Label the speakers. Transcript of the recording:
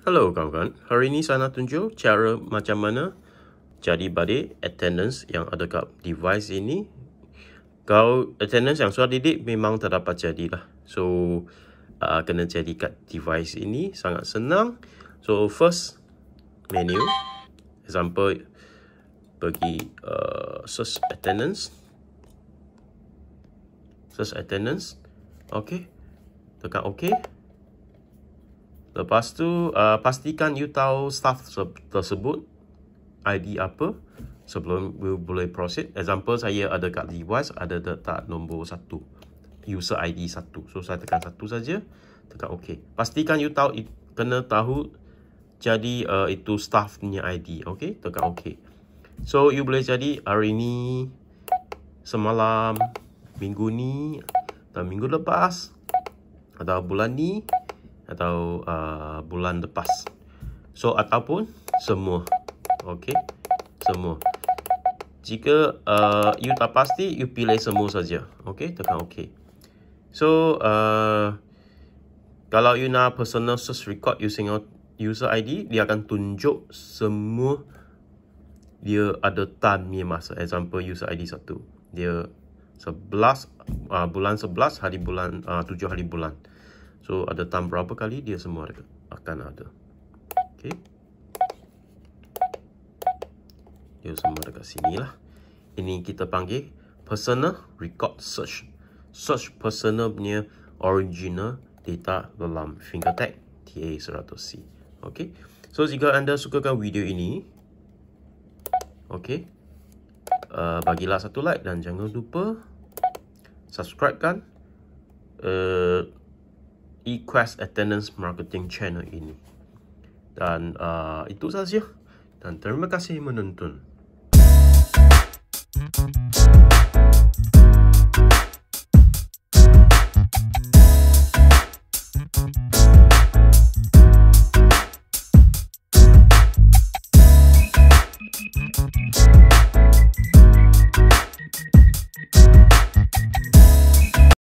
Speaker 1: Hello kawan-kawan, hari ini saya nak tunjuk cara macam mana jadi badai attendance yang ada kat device ini. Kalau attendance yang sudah didik memang tak dapat jadilah. So, uh, kena jadi kat device ini sangat senang. So, first menu. Example, pergi uh, search attendance. Search attendance. Okay. Tekan Okay. Lepas tu, uh, pastikan you tahu staff tersebut ID apa sebelum you boleh proceed. Example, saya ada kat device, ada tak nombor satu, User ID satu, So, saya tekan satu saja. Tekan OK. Pastikan you tahu, kena tahu jadi uh, itu staff punya ID. OK? Tekan OK. So, you boleh jadi hari ini, semalam, minggu ni, dan minggu lepas, atau bulan ni, atau uh, bulan lepas. So ataupun semua. Okay. Semua. Jika uh, you tak pasti, you pilih semua saja. Okay. Tekan okay. So uh, kalau you nak personal search record using user ID, dia akan tunjuk semua dia ada time ni masa. Example user ID satu, Dia 11 uh, bulan 11 hari bulan uh, 7 hari bulan. So ada time berapa kali dia semua akan ada. Okay. Dia semua dekat sini lah. Ini kita panggil personal record search. Search personal punya original data dalam FingerTech TA100C. Okay. So jika anda sukakan video ini. Okay. Uh, bagilah satu like dan jangan lupa subscribe kan. Uh, eQuest Attendance Marketing Channel ini. Dan uh, itu sahaja. Dan terima kasih menonton. Thank you.